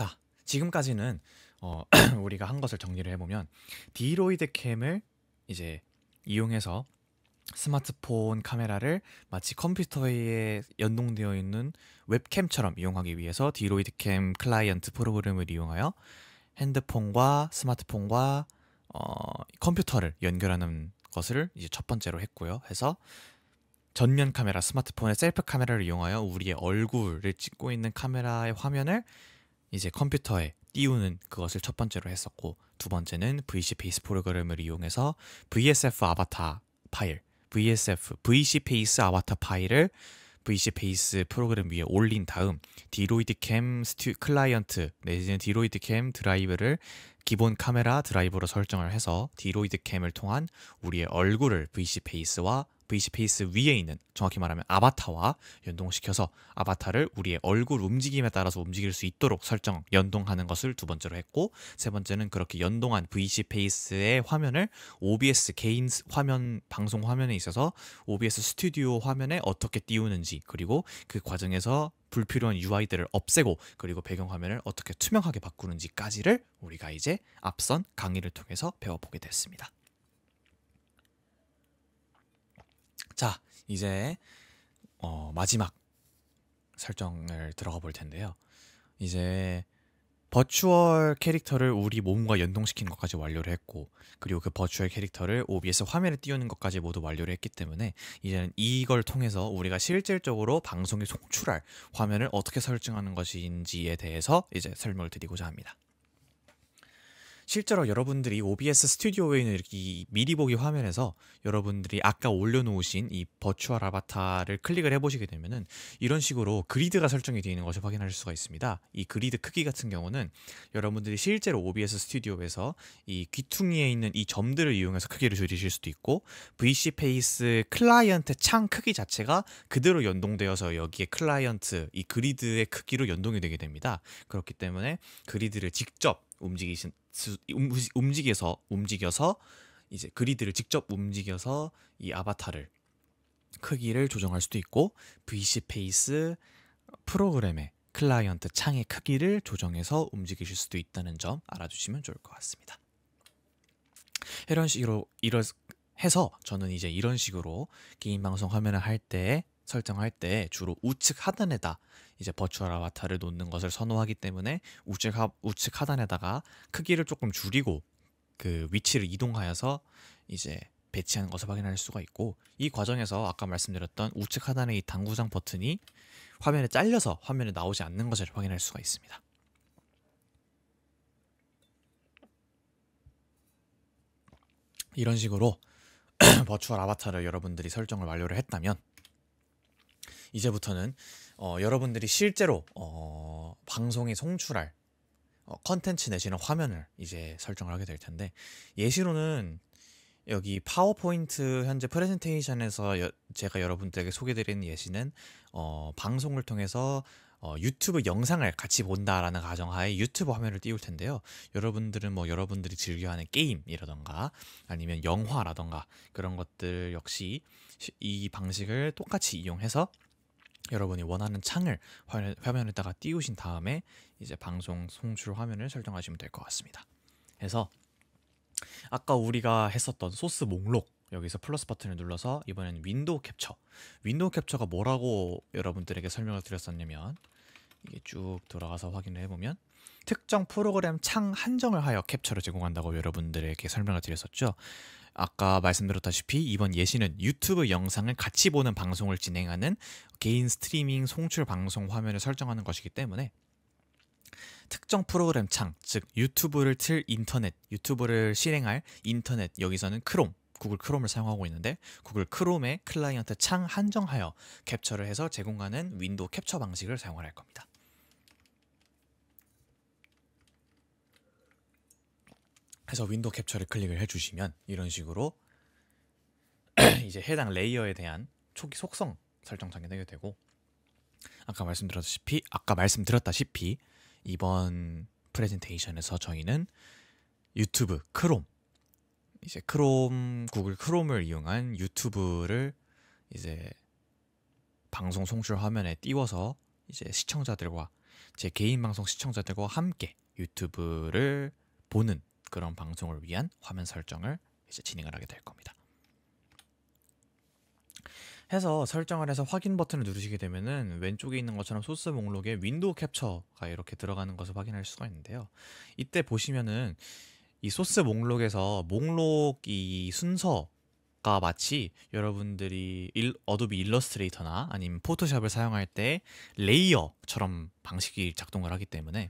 자 지금까지는 어, 우리가 한 것을 정리를 해보면 디로이드 캠을 이제 이용해서 스마트폰 카메라를 마치 컴퓨터에 연동되어 있는 웹캠처럼 이용하기 위해서 디로이드 캠 클라이언트 프로그램을 이용하여 핸드폰과 스마트폰과 어, 컴퓨터를 연결하는 것을 이제 첫 번째로 했고요. 해서 전면 카메라 스마트폰의 셀프 카메라를 이용하여 우리의 얼굴을 찍고 있는 카메라의 화면을 이제 컴퓨터에 띄우는 그것을 첫 번째로 했었고 두 번째는 v c 페이스 프로그램을 이용해서 VSF 아바타 파일, VSF, v c 페이스 아바타 파일을 v c 페이스 프로그램 위에 올린 다음 디로이드캠 스튜 클라이언트 내지는 디로이드캠 드라이브를 기본 카메라 드라이브로 설정을 해서 디로이드캠을 통한 우리의 얼굴을 v c 페이스와 VC페이스 위에 있는 정확히 말하면 아바타와 연동시켜서 아바타를 우리의 얼굴 움직임에 따라서 움직일 수 있도록 설정 연동하는 것을 두 번째로 했고 세 번째는 그렇게 연동한 VC페이스의 화면을 OBS 개인 화면 방송 화면에 있어서 OBS 스튜디오 화면에 어떻게 띄우는지 그리고 그 과정에서 불필요한 UI들을 없애고 그리고 배경화면을 어떻게 투명하게 바꾸는지까지를 우리가 이제 앞선 강의를 통해서 배워보게 됐습니다. 자, 이제 어, 마지막 설정을 들어가 볼 텐데요. 이제 버추얼 캐릭터를 우리 몸과 연동시키는 것까지 완료를 했고 그리고 그 버추얼 캐릭터를 OBS 화면에 띄우는 것까지 모두 완료를 했기 때문에 이제는 이걸 통해서 우리가 실질적으로 방송에 송출할 화면을 어떻게 설정하는 것인지에 대해서 이제 설명을 드리고자 합니다. 실제로 여러분들이 OBS 스튜디오에 있는 이 미리 보기 화면에서 여러분들이 아까 올려놓으신 이 버추얼 아바타를 클릭을 해보시게 되면은 이런 식으로 그리드가 설정이 되어 있는 것을 확인하실 수가 있습니다. 이 그리드 크기 같은 경우는 여러분들이 실제로 OBS 스튜디오에서 이 귀퉁이에 있는 이 점들을 이용해서 크기를 줄이실 수도 있고 VC 페이스 클라이언트 창 크기 자체가 그대로 연동되어서 여기에 클라이언트 이 그리드의 크기로 연동이 되게 됩니다. 그렇기 때문에 그리드를 직접 움직이신 움직여서 움직여서 이제 그리드를 직접 움직여서 이 아바타를 크기를 조정할 수도 있고 VC 페이스 프로그램의 클라이언트 창의 크기를 조정해서 움직이실 수도 있다는 점 알아주시면 좋을 것 같습니다. 이런 식으로 이런 해서 저는 이제 이런 식으로 개인 방송 화면을 할때 설정할 때 주로 우측 하단에다 이제 버추얼 아바타를 놓는 것을 선호하기 때문에 우측, 하, 우측 하단에다가 크기를 조금 줄이고 그 위치를 이동하여서 이제 배치하는 것을 확인할 수가 있고 이 과정에서 아까 말씀드렸던 우측 하단의 이 당구장 버튼이 화면에 잘려서 화면에 나오지 않는 것을 확인할 수가 있습니다. 이런 식으로 버추얼 아바타를 여러분들이 설정을 완료를 했다면 이제부터는 어, 여러분들이 실제로 어, 방송에 송출할 어, 컨텐츠 내시는 화면을 이제 설정을 하게 될 텐데 예시로는 여기 파워포인트 현재 프레젠테이션에서 여, 제가 여러분들에게 소개드리는 예시는 어, 방송을 통해서 어, 유튜브 영상을 같이 본다라는 가정하에 유튜브 화면을 띄울 텐데요. 여러분들은 뭐 여러분들이 즐겨하는 게임이라던가 아니면 영화라던가 그런 것들 역시 이 방식을 똑같이 이용해서 여러분이 원하는 창을 화면에다가 띄우신 다음에 이제 방송 송출 화면을 설정하시면 될 것 같습니다. 해서 아까 우리가 했었던 소스 목록 여기서 플러스 버튼을 눌러서 이번엔 윈도우 캡처 윈도우 캡처가 뭐라고 여러분들에게 설명을 드렸었냐면 이게 쭉 돌아가서 확인을 해보면 특정 프로그램 창 한정을 하여 캡처를 제공한다고 여러분들에게 설명을 드렸었죠. 아까 말씀드렸다시피 이번 예시는 유튜브 영상을 같이 보는 방송을 진행하는 개인 스트리밍 송출 방송 화면을 설정하는 것이기 때문에 특정 프로그램 창, 즉 유튜브를 틀 인터넷, 유튜브를 실행할 인터넷 여기서는 크롬, 구글 크롬을 사용하고 있는데 구글 크롬의 클라이언트 창 한정하여 캡처를 해서 제공하는 윈도우 캡처 방식을 사용할 겁니다. 그래서 윈도우 캡처를 클릭을 해주시면 이런 식으로 이제 해당 레이어에 대한 초기 속성 설정 장창게 되고 아까 말씀드렸다시피 아까 말씀드렸다시피 이번 프레젠테이션에서 저희는 유튜브 크롬 이제 크롬 구글 크롬을 이용한 유튜브를 이제 방송 송출 화면에 띄워서 이제 시청자들과 제 개인 방송 시청자들과 함께 유튜브를 보는 그런 방송을 위한 화면 설정을 이제 진행을 하게 될 겁니다. 해서 설정을 해서 확인 버튼을 누르시게 되면은 왼쪽에 있는 것처럼 소스 목록에 윈도우 캡처가 이렇게 들어가는 것을 확인할 수가 있는데요. 이때 보시면은 이 소스 목록에서 목록 이 순서 가 마치 여러분들이 일, 어도비 일러스트레이터나 아니면 포토샵을 사용할 때 레이어처럼 방식이 작동을 하기 때문에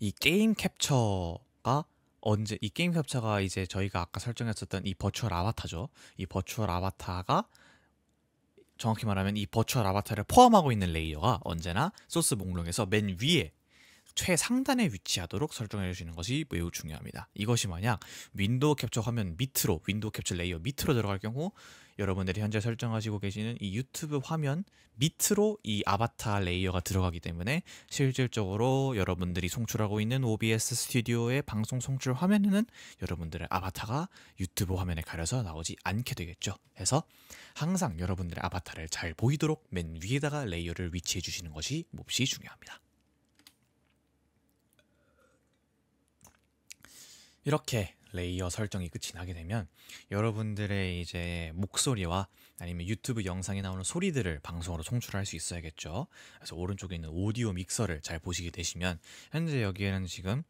이 게임 캡처가 언제 이 게임 협차가 이제 저희가 아까 설정했었던 이 버추얼 아바타죠. 이 버추얼 아바타가 정확히 말하면 이 버추얼 아바타를 포함하고 있는 레이어가 언제나 소스 목록에서 맨 위에 최상단에 위치하도록 설정해 주시는 것이 매우 중요합니다. 이것이 만약 윈도우 캡처 화면 밑으로 윈도우 캡처 레이어 밑으로 들어갈 경우 여러분들이 현재 설정하시고 계시는 이 유튜브 화면 밑으로 이 아바타 레이어가 들어가기 때문에 실질적으로 여러분들이 송출하고 있는 OBS 스튜디오의 방송 송출 화면에는 여러분들의 아바타가 유튜브 화면에 가려서 나오지 않게 되겠죠. 그래서 항상 여러분들의 아바타를 잘 보이도록 맨 위에다가 레이어를 위치해 주시는 것이 몹시 중요합니다. 이렇게 레이어 설정이 끝이 나게 되면 여러분들의 이제 목소리와 아니면 유튜브 영상에 나오는 소리들을 방송으로 송출할 수 있어야겠죠. 그래서 오른쪽에 있는 오디오 믹서를 잘 보시게 되시면 현재 여기에는 지금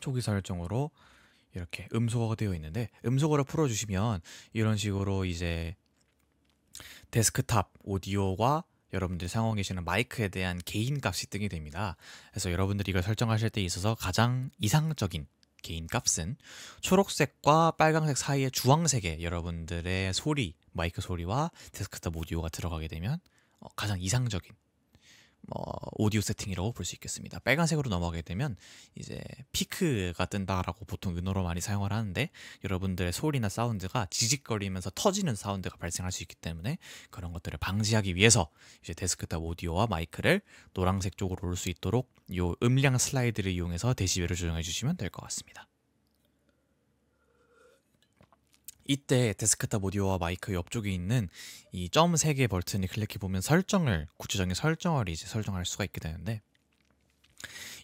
초기 설정으로 이렇게 음소거가 되어 있는데 음소거를 풀어주시면 이런 식으로 이제 데스크탑 오디오와 여러분들이 사용하고 계시는 마이크에 대한 개인 값이 뜨게 됩니다. 그래서 여러분들이 이걸 설정하실 때 있어서 가장 이상적인 개인 값은 초록색과 빨강색 사이의주황색에 여러분들의 소리, 마이크 소리와 데스크탑 오디오가 들어가게 되면 어, 가장 이상적인 뭐 오디오 세팅이라고 볼 수 있겠습니다. 빨간색으로 넘어가게 되면 이제 피크가 뜬다라고 보통 은어로 많이 사용을 하는데 여러분들의 소리나 사운드가 지직거리면서 터지는 사운드가 발생할 수 있기 때문에 그런 것들을 방지하기 위해서 이제 데스크탑 오디오와 마이크를 노란색 쪽으로 올 수 있도록 이 음량 슬라이드를 이용해서 데시벨을 조정해 주시면 될 것 같습니다. 이때 데스크탑 오디오와 마이크 옆쪽에 있는 이 점 3개 버튼을 클릭해 보면 설정을 구체적인 설정을 이제 설정할 수가 있게 되는데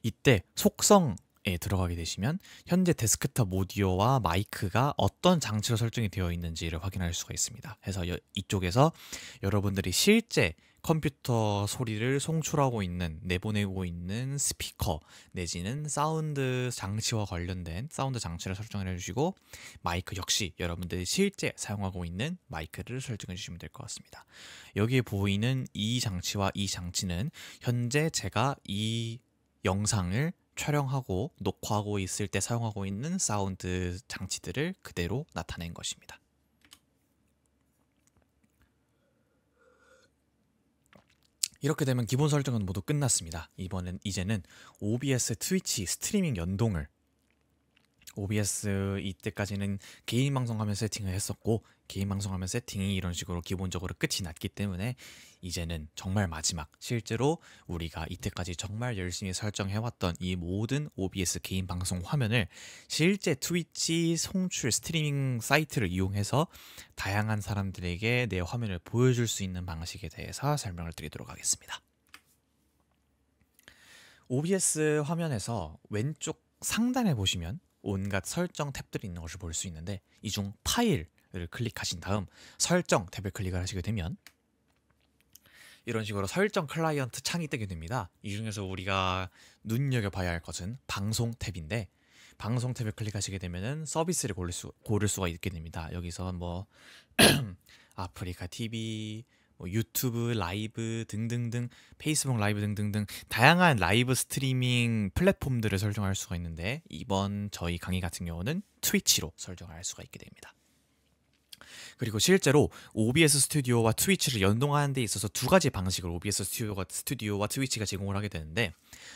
이때 속성 에 들어가게 되시면 현재 데스크탑 오디오와 마이크가 어떤 장치로 설정이 되어 있는지를 확인할 수가 있습니다. 그래서 이쪽에서 여러분들이 실제 컴퓨터 소리를 송출하고 있는 내보내고 있는 스피커 내지는 사운드 장치와 관련된 사운드 장치를 설정을 해주시고 마이크 역시 여러분들이 실제 사용하고 있는 마이크를 설정해 주시면 될 것 같습니다. 여기에 보이는 이 장치와 이 장치는 현재 제가 이 영상을 촬영하고 녹화하고 있을 때 사용하고 있는 사운드 장치들을 그대로 나타낸 것입니다. 이렇게 되면 기본 설정은 모두 끝났습니다. 이번엔 이제는 OBS 트위치 스트리밍 연동을 OBS 이때까지는 개인 방송화면 세팅을 했었고 개인 방송화면 세팅이 이런 식으로 기본적으로 끝이 났기 때문에 이제는 정말 마지막 실제로 우리가 이때까지 정말 열심히 설정해왔던 이 모든 OBS 개인 방송 화면을 실제 트위치 송출 스트리밍 사이트를 이용해서 다양한 사람들에게 내 화면을 보여줄 수 있는 방식에 대해서 설명을 드리도록 하겠습니다. OBS 화면에서 왼쪽 상단에 보시면 온갖 설정 탭들이 있는 것을 볼 수 있는데 이 중 파일을 클릭하신 다음 설정 탭을 클릭을 하시게 되면 이런 식으로 설정 클라이언트 창이 뜨게 됩니다. 이 중에서 우리가 눈여겨봐야 할 것은 방송 탭인데 방송 탭을 클릭하시게 되면은 서비스를 고를, 수, 고를 수가 있게 됩니다. 여기서 뭐 아프리카 TV, 뭐 유튜브 라이브 등등등 페이스북 라이브 등등등 다양한 라이브 스트리밍 플랫폼들을 설정할 수가 있는데 이번 저희 강의 같은 경우는 트위치로 설정할 수가 있게 됩니다. 그리고 실제로 OBS 스튜디오와 트위치를 연동하는 데 있어서 두 가지 방식을 OBS 스튜디오가, 스튜디오와 트위치가 제공을 하게 되는데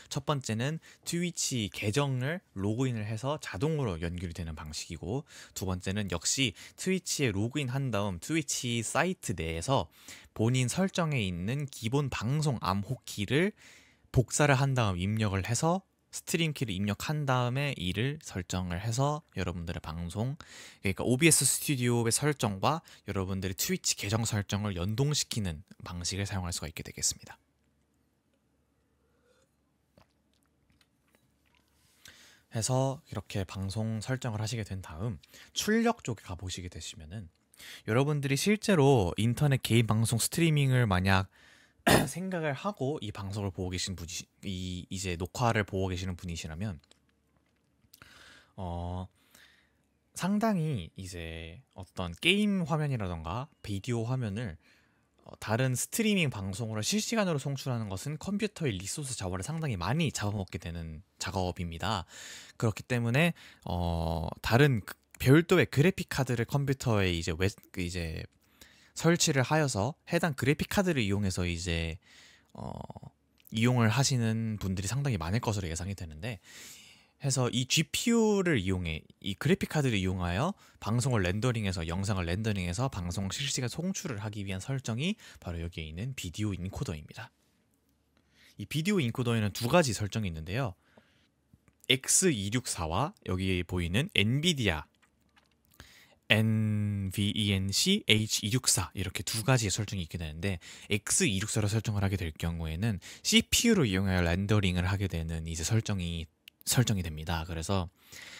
첫 번째는 트위치 계정을 로그인을 해서 자동으로 연결이 되는 방식이고 두 번째는 역시 트위치에 로그인한 다음 트위치 사이트 내에서 본인 설정에 있는 기본 방송 암호키를 복사를 한 다음 입력을 해서 스트림 키를 입력한 다음에 이를 설정을 해서 여러분들의 방송 그러니까 OBS 스튜디오의 설정과 여러분들의 트위치 계정 설정을 연동시키는 방식을 사용할 수가 있게 되겠습니다. 해서 이렇게 방송 설정을 하시게 된 다음 출력 쪽에 가보시게 되시면은 여러분들이 실제로 인터넷 개인 방송 스트리밍을 만약 생각을 하고 이 방송을 보고 계신 분이 이 이제 녹화를 보고 계시는 분이시라면 어 상당히 이제 어떤 게임 화면이라던가 비디오 화면을 어, 다른 스트리밍 방송으로 실시간으로 송출하는 것은 컴퓨터의 리소스 자원을 상당히 많이 잡아먹게 되는 작업입니다. 그렇기 때문에 어 다른 별도의 그, 그래픽 카드를 컴퓨터에 이제 웨, 그 이제 설치를 하여서 해당 그래픽 카드를 이용해서 이제 어, 이용을 하시는 분들이 상당히 많을 것으로 예상이 되는데 해서 이 GPU를 이용해 이 그래픽 카드를 이용하여 방송을 렌더링해서 영상을 렌더링해서 방송 실시간 송출을 하기 위한 설정이 바로 여기에 있는 비디오 인코더입니다. 이 비디오 인코더에는 두 가지 설정이 있는데요. X264와 여기 에 보이는 엔비디아 NVENC H264 이렇게 두 가지의 설정이 있게 되는데 X264로 설정을 하게 될 경우에는 CPU로 이용하여 렌더링을 하게 되는 이제 설정이 설정이 됩니다. 그래서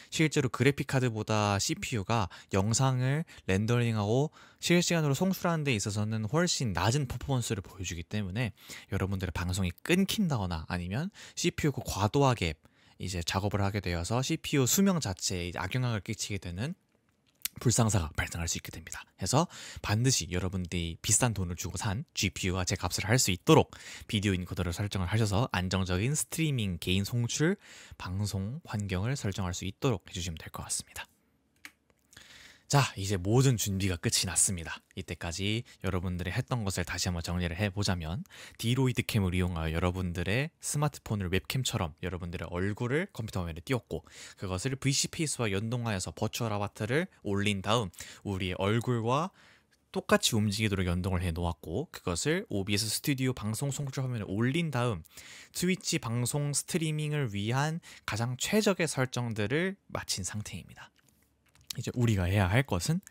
실제로 그래픽 카드보다 CPU가 영상을 렌더링하고 실시간으로 송출하는 데 있어서는 훨씬 낮은 퍼포먼스를 보여주기 때문에 여러분들의 방송이 끊긴다거나 아니면 CPU가 그 과도하게 이제 작업을 하게 되어서 CPU 수명 자체에 악영향을 끼치게 되는 불상사가 발생할 수 있게 됩니다. 그래서 반드시 여러분들이 비싼 돈을 주고 산 GPU와 제 값을 할 수 있도록 비디오 인코더를 설정을 하셔서 안정적인 스트리밍 개인 송출 방송 환경을 설정할 수 있도록 해주시면 될 것 같습니다. 자, 이제 모든 준비가 끝이 났습니다. 이때까지 여러분들의 했던 것을 다시 한번 정리를 해보자면 디로이드 캠을 이용하여 여러분들의 스마트폰을 웹캠처럼 여러분들의 얼굴을 컴퓨터 화면에 띄웠고 그것을 VCPS와 연동하여서 버추얼 아바트를 올린 다음 우리의 얼굴과 똑같이 움직이도록 연동을 해 놓았고 그것을 OBS 스튜디오 방송 송출 화면에 올린 다음 트위치 방송 스트리밍을 위한 가장 최적의 설정들을 마친 상태입니다. 이제 우리가 해야 할 것은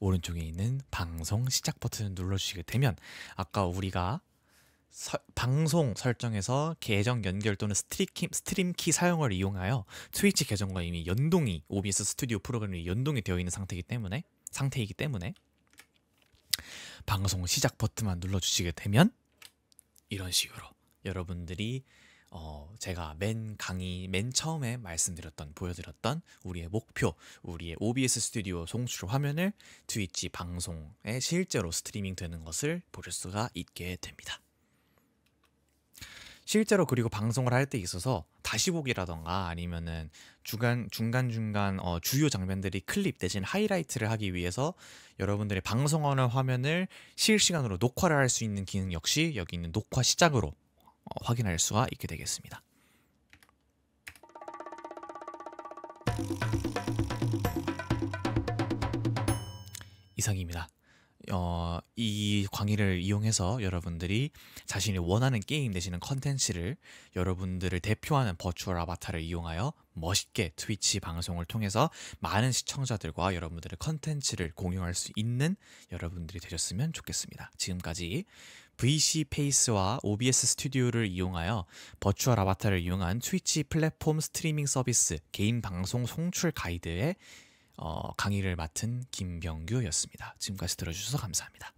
오른쪽에 있는 방송 시작 버튼을 눌러주시게 되면 아까 우리가 서, 방송 설정에서 계정 연결 또는 스트리킴, 스트림 키 사용을 이용하여 트위치 계정과 이미 연동이 OBS 스튜디오 프로그램이 연동이 되어 있는 상태이기 때문에 상태이기 때문에 방송 시작 버튼만 눌러주시게 되면 이런 식으로 여러분들이 어, 제가 맨 강의, 맨 처음에 말씀드렸던, 보여드렸던 우리의 목표, 우리의 OBS 스튜디오 송출 화면을 트위치 방송에 실제로 스트리밍 되는 것을 보실 수가 있게 됩니다. 실제로 그리고 방송을 할 때 있어서 다시 보기라던가 아니면은 주간 중간중간 어, 주요 장면들이 클립 대신 하이라이트를 하기 위해서 여러분들의 방송하는 화면을 실시간으로 녹화를 할 수 있는 기능 역시 여기 있는 녹화 시작으로 어, 확인할 수가 있게 되겠습니다. 이상입니다. 어, 이광의를 이용해서 여러분들이 자신이 원하는 게임 내지는 컨텐츠를 여러분들을 대표하는 버추얼 아바타를 이용하여 멋있게 트위치 방송을 통해서 많은 시청자들과 여러분들의 컨텐츠를 공유할 수 있는 여러분들이 되셨으면 좋겠습니다. 지금까지 VC 페이스와 OBS 스튜디오를 이용하여 버추얼 아바타를 이용한 트위치 플랫폼 스트리밍 서비스 개인 방송 송출 가이드의 어, 강의를 맡은 김병규였습니다. 지금까지 들어주셔서 감사합니다.